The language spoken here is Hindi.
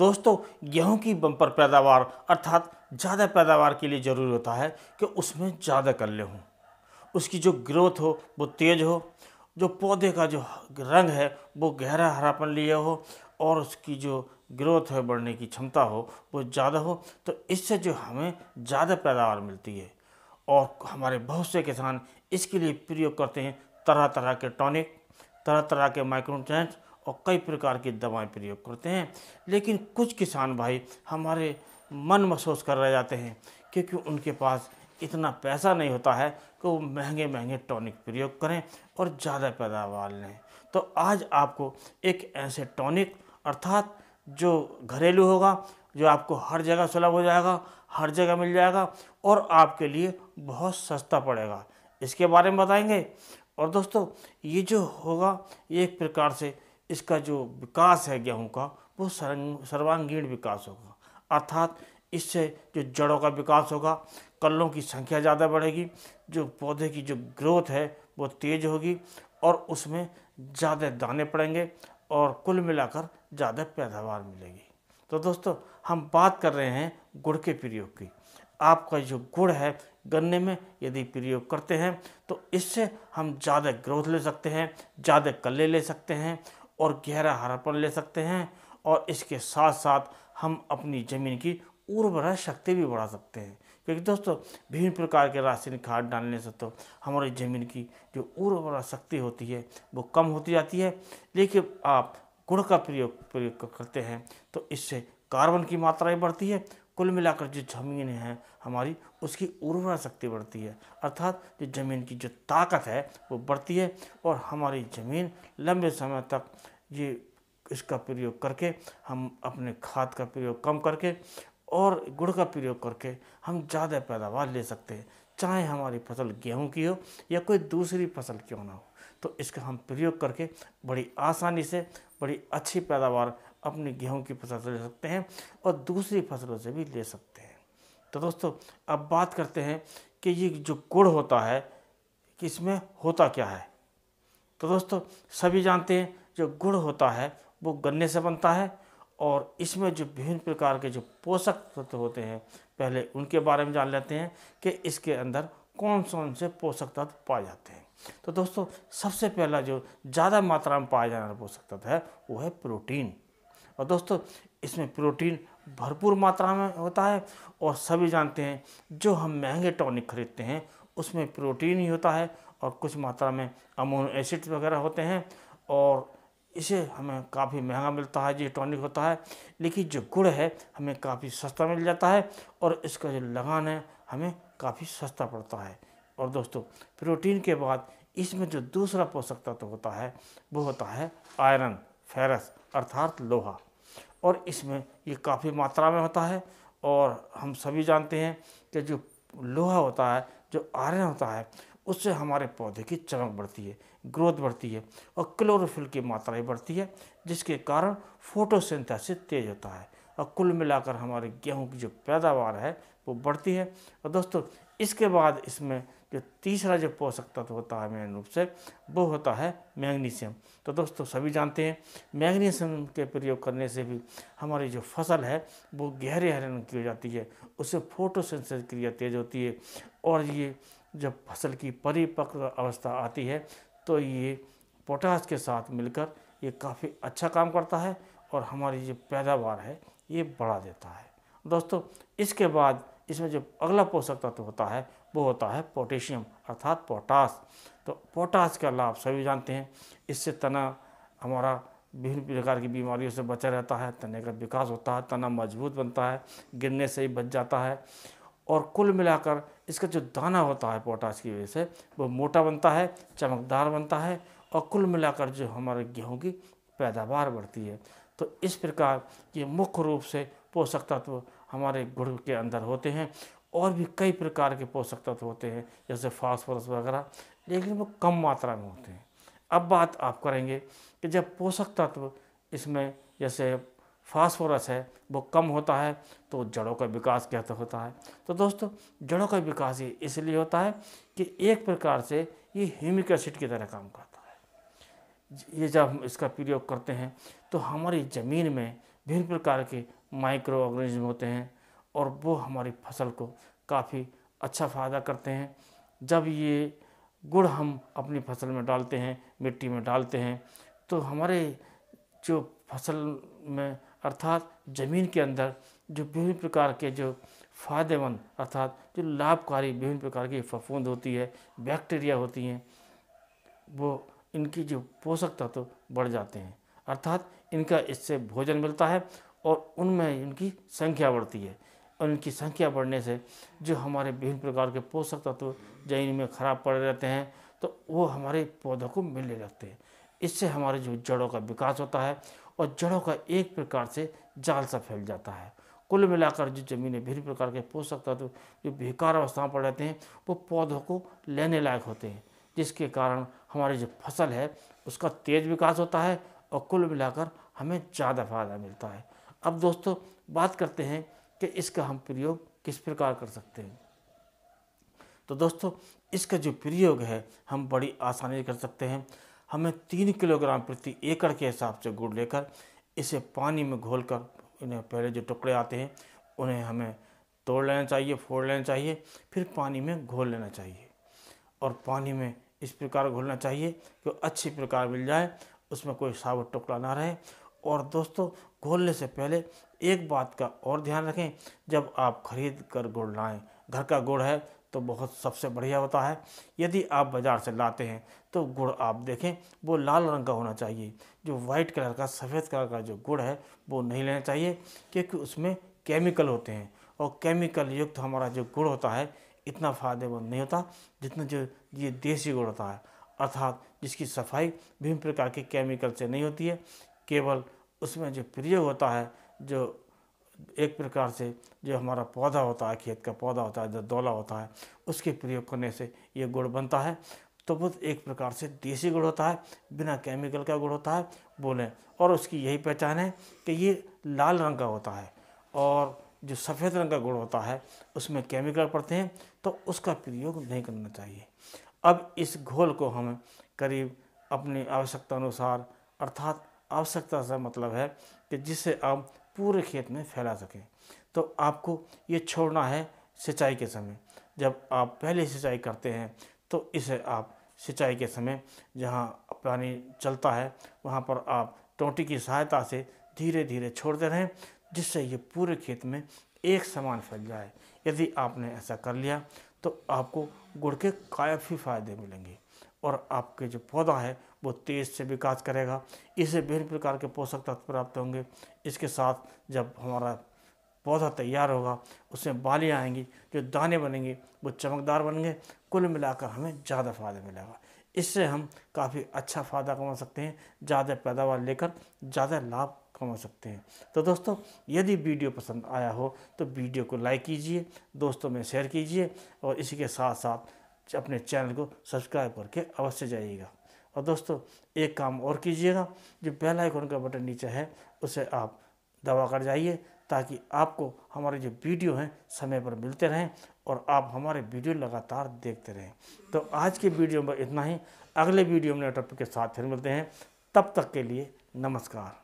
दोस्तों गेहूं की बम्पर पैदावार अर्थात ज़्यादा पैदावार के लिए ज़रूरी होता है कि उसमें ज़्यादा कल्ले हों उसकी जो ग्रोथ हो वो तेज़ हो जो पौधे का जो रंग है वो गहरा हरापन लिए हो और उसकी जो ग्रोथ है बढ़ने की क्षमता हो वो ज़्यादा हो तो इससे जो हमें ज़्यादा पैदावार मिलती है और हमारे बहुत से किसान इसके लिए प्रयोग करते हैं तरह तरह के टॉनिक तरह तरह के माइक्रोट्रेंट और कई प्रकार की दवाएं प्रयोग करते हैं लेकिन कुछ किसान भाई हमारे मन महसूस कर रह जाते हैं क्योंकि उनके पास इतना पैसा नहीं होता है कि वो महंगे महंगे टॉनिक प्रयोग करें और ज़्यादा पैदावार लें तो आज आपको एक ऐसे टॉनिक अर्थात जो घरेलू होगा जो आपको हर जगह सुलभ हो जाएगा हर जगह मिल जाएगा और आपके लिए बहुत सस्ता पड़ेगा इसके बारे में बताएंगे और दोस्तों ये जो होगा ये एक प्रकार से इसका जो विकास है गेहूँ का वो सर्वांगीण विकास होगा अर्थात इससे जो जड़ों का विकास होगा कलों की संख्या ज़्यादा बढ़ेगी जो पौधे की जो ग्रोथ है वो तेज़ होगी और उसमें ज़्यादा दाने पड़ेंगे और कुल मिलाकर ज़्यादा पैदावार मिलेगी तो दोस्तों हम बात कर रहे हैं गुड़ के प्रयोग की आपका जो गुड़ है गन्ने में यदि प्रयोग करते हैं तो इससे हम ज़्यादा ग्रोथ ले सकते हैं ज़्यादा कल्ले ले सकते हैं और गहरा हरापन ले सकते हैं और इसके साथ साथ हम अपनी ज़मीन की उर्वरा शक्ति भी बढ़ा सकते हैं क्योंकि दोस्तों विभिन्न प्रकार के रासायनिक खाद डालने से तो हमारी ज़मीन की जो उर्वरा शक्ति होती है वो कम होती जाती है लेकिन आप गुड़ का प्रयोग प्रयोग करते हैं तो इससे कार्बन की भी बढ़ती है कुल मिलाकर जो ज़मीन है हमारी उसकी उर्वरा शक्ति बढ़ती है अर्थात जो ज़मीन की जो ताकत है वो बढ़ती है और हमारी ज़मीन लंबे समय तक ये इसका प्रयोग करके हम अपने खाद का प्रयोग कम करके और गुड़ का प्रयोग करके हम ज़्यादा पैदावार ले सकते हैं चाहे हमारी फसल गेहूं की हो या कोई दूसरी फसल क्यों ना हो तो इसका हम प्रयोग करके बड़ी आसानी से बड़ी अच्छी पैदावार अपने गेहूं की फसल से ले सकते हैं और दूसरी फसलों से भी ले सकते हैं तो दोस्तों अब बात करते हैं कि ये जो गुड़ होता है कि इसमें होता क्या है तो दोस्तों सभी जानते हैं जो गुड़ होता है वो गन्ने से बनता है और इसमें जो विभिन्न प्रकार के जो पोषक तत्व होते हैं पहले उनके बारे में जान लेते हैं कि इसके अंदर कौन कौन से पोषक तत्व पाए जाते हैं तो दोस्तों सबसे पहला जो ज़्यादा मात्रा में पाया जाने वाला पोषक तत्व है वो है प्रोटीन और दोस्तों इसमें प्रोटीन भरपूर मात्रा में होता है और सभी जानते हैं जो हम महंगे टॉनिक खरीदते हैं उसमें प्रोटीन ही होता है और कुछ मात्रा में अमोनो एसिड वगैरह होते हैं और इसे हमें काफ़ी महंगा मिलता है ये टॉनिक होता है लेकिन जो गुड़ है हमें काफ़ी सस्ता मिल जाता है और इसका जो लगान है हमें काफ़ी सस्ता पड़ता है और दोस्तों प्रोटीन के बाद इसमें जो दूसरा पोषक तत्व तो होता है वो होता है आयरन फेरस अर्थात लोहा और इसमें ये काफ़ी मात्रा में होता है और हम सभी जानते हैं कि जो लोहा होता है जो आयरन होता है उससे हमारे पौधे की चमक बढ़ती है ग्रोथ बढ़ती है और क्लोरोफिल की मात्रा भी बढ़ती है जिसके कारण फोटोसिंथेसिस तेज़ होता है और कुल मिलाकर हमारे गेहूं की जो पैदावार है वो बढ़ती है और दोस्तों इसके बाद इसमें जो तीसरा जो पोषक तत्व तो होता है मेन रूप से वो होता है मैग्नीशियम तो दोस्तों सभी जानते हैं मैग्नीशियम के प्रयोग करने से भी हमारी जो फसल है वो गहरे हरे रंग की हो जाती है उससे फोटोसेंसिस क्रिया तेज होती है और ये जब फसल की परिपक्व अवस्था आती है तो ये पोटास के साथ मिलकर ये काफ़ी अच्छा काम करता है और हमारी जो पैदावार है ये बढ़ा देता है दोस्तों इसके बाद इसमें जो अगला पोषक तत्व तो होता है वो होता है पोटेशियम अर्थात पोटास तो पोटास का लाभ सभी जानते हैं इससे तना हमारा विभिन्न प्रकार की बीमारियों से बचा रहता है तने का विकास होता है तना मजबूत बनता है गिरने से ही बच जाता है और कुल मिलाकर इसका जो दाना होता है पोटास की वजह से वो मोटा बनता है चमकदार बनता है और कुल मिलाकर जो हमारे गेहूँ की पैदावार बढ़ती है तो इस प्रकार ये मुख्य रूप से पोषक तत्व हमारे गुड़ के अंदर होते हैं और भी कई प्रकार के पोषक तत्व होते हैं जैसे फास्फोरस वगैरह लेकिन वो कम मात्रा में होते हैं अब बात आप करेंगे कि जब पोषक तत्व इसमें जैसे फास्फोरस है वो कम होता है तो जड़ों का विकास कैसे होता है तो दोस्तों जड़ों का विकास ये इसलिए होता है कि एक प्रकार से ये ह्यूमिक एसिड की तरह काम करता है ये जब हम इसका प्रयोग करते हैं तो हमारी ज़मीन में भिन्न प्रकार के माइक्रो ऑर्गेनिज्म होते हैं और वो हमारी फसल को काफ़ी अच्छा फ़ायदा करते हैं जब ये गुड़ हम अपनी फसल में डालते हैं मिट्टी में डालते हैं तो हमारे जो फसल में अर्थात ज़मीन के अंदर जो विभिन्न प्रकार के जो फ़ायदेमंद अर्थात जो लाभकारी विभिन्न प्रकार की फफूंद होती है बैक्टीरिया होती हैं वो इनकी जो पोषक तत्व तो बढ़ जाते हैं अर्थात इनका इससे भोजन मिलता है और उनमें इनकी संख्या बढ़ती है और इनकी संख्या बढ़ने से जो हमारे विभिन्न प्रकार के पोषक तत्व जमीन में खराब पड़े रहते हैं तो वो हमारे पौधों को मिलने लगते हैं इससे हमारे जो जड़ों का विकास होता है और जड़ों का एक प्रकार से जाल सा फैल जाता है कुल मिलाकर जो ज़मीन में विभिन्न प्रकार के पोषक तत्व जो बेकार अवस्थाओं पर रहते हैं वो पौधों को लेने लायक होते हैं जिसके कारण हमारी जो फसल है उसका तेज़ विकास होता है और कुल मिलाकर हमें ज़्यादा फायदा मिलता है अब दोस्तों बात करते हैं कि इसका हम प्रयोग किस प्रकार कर सकते हैं तो दोस्तों इसका जो प्रयोग है हम बड़ी आसानी से कर सकते हैं हमें तीन किलोग्राम प्रति एकड़ के हिसाब से गुड़ लेकर इसे पानी में घोल कर इन्हें पहले जो टुकड़े आते हैं उन्हें हमें तोड़ लेना चाहिए फोड़ लेना चाहिए फिर पानी में घोल लेना चाहिए और पानी में इस प्रकार घोलना चाहिए कि अच्छी प्रकार मिल जाए उसमें कोई साबुत टुकड़ा ना रहे और दोस्तों खोलने से पहले एक बात का और ध्यान रखें जब आप खरीद कर गुड़ लाएँ घर का गुड़ है तो बहुत सबसे बढ़िया होता है यदि आप बाज़ार से लाते हैं तो गुड़ आप देखें वो लाल रंग का होना चाहिए जो वाइट कलर का सफ़ेद कलर का जो गुड़ है वो नहीं लेना चाहिए क्योंकि उसमें केमिकल होते हैं और केमिकल युक्त हमारा जो गुड़ होता है इतना फ़ायदेमंद नहीं होता जितना जो ये देसी गुड़ होता है अर्थात जिसकी सफाई विभिन्न प्रकार के केमिकल से नहीं होती है केवल उसमें जो प्रिय होता है जो एक प्रकार से जो हमारा पौधा होता है खेत का पौधा होता है जो दौला होता है उसके प्रयोग करने से ये गुड़ बनता है तो वो एक प्रकार से देसी गुड़ होता है बिना केमिकल का गुड़ होता है बोलें और उसकी यही पहचान है कि ये लाल रंग का होता है और जो सफ़ेद रंग का गुड़ होता है उसमें केमिकल पड़ते हैं तो उसका प्रयोग नहीं करना चाहिए अब इस घोल को हम करीब अपनी आवश्यकता अनुसार अर्थात आवश्यकता से मतलब है कि जिसे आप पूरे खेत में फैला सकें तो आपको ये छोड़ना है सिंचाई के समय जब आप पहले सिंचाई करते हैं तो इसे आप सिंचाई के समय जहाँ पानी चलता है वहाँ पर आप टोटी की सहायता से धीरे धीरे छोड़ते रहें जिससे ये पूरे खेत में एक समान फैल जाए यदि आपने ऐसा कर लिया तो आपको गुड़ के काफ़ी फ़ायदे मिलेंगे और आपके जो पौधा है वो तेज़ से विकास करेगा इसे विभिन्न प्रकार के पोषक तत्व प्राप्त होंगे इसके साथ जब हमारा पौधा तैयार होगा उसमें बालियाँ आएंगी जो दाने बनेंगे वो चमकदार बनेंगे कुल मिलाकर हमें ज़्यादा फायदा मिलेगा इससे हम काफ़ी अच्छा फ़ायदा कमा सकते हैं ज़्यादा पैदावार लेकर ज़्यादा लाभ कमा सकते हैं तो दोस्तों यदि वीडियो पसंद आया हो तो वीडियो को लाइक कीजिए दोस्तों में शेयर कीजिए और इसी के साथ साथ अपने चैनल को सब्सक्राइब करके अवश्य जाइएगा और दोस्तों एक काम और कीजिएगा जो बेल आइकन का बटन नीचे है उसे आप दबा कर जाइए ताकि आपको हमारे जो वीडियो हैं समय पर मिलते रहें और आप हमारे वीडियो लगातार देखते रहें तो आज के वीडियो में इतना ही अगले वीडियो में टॉपिक के साथ फिर मिलते हैं तब तक के लिए नमस्कार